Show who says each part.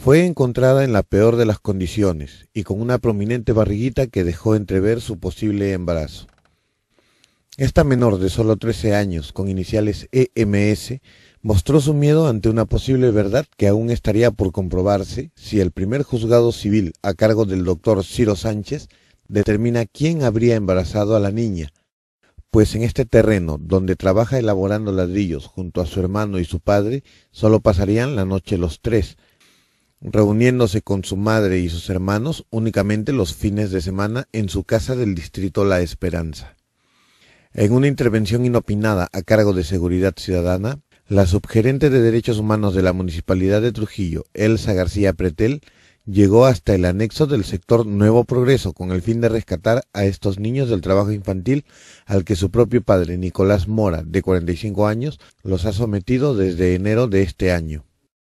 Speaker 1: Fue encontrada en la peor de las condiciones y con una prominente barriguita que dejó entrever su posible embarazo. Esta menor de solo 13 años, con iniciales EMS, mostró su miedo ante una posible verdad que aún estaría por comprobarse si el primer juzgado civil a cargo del doctor Ciro Sánchez determina quién habría embarazado a la niña, pues en este terreno, donde trabaja elaborando ladrillos junto a su hermano y su padre, solo pasarían la noche los tres, reuniéndose con su madre y sus hermanos únicamente los fines de semana en su casa del distrito La Esperanza. En una intervención inopinada a cargo de Seguridad Ciudadana, la subgerente de Derechos Humanos de la Municipalidad de Trujillo, Elsa García Pretel, llegó hasta el anexo del sector Nuevo Progreso con el fin de rescatar a estos niños del trabajo infantil al que su propio padre, Nicolás Mora, de 45 años, los ha sometido desde enero de este año.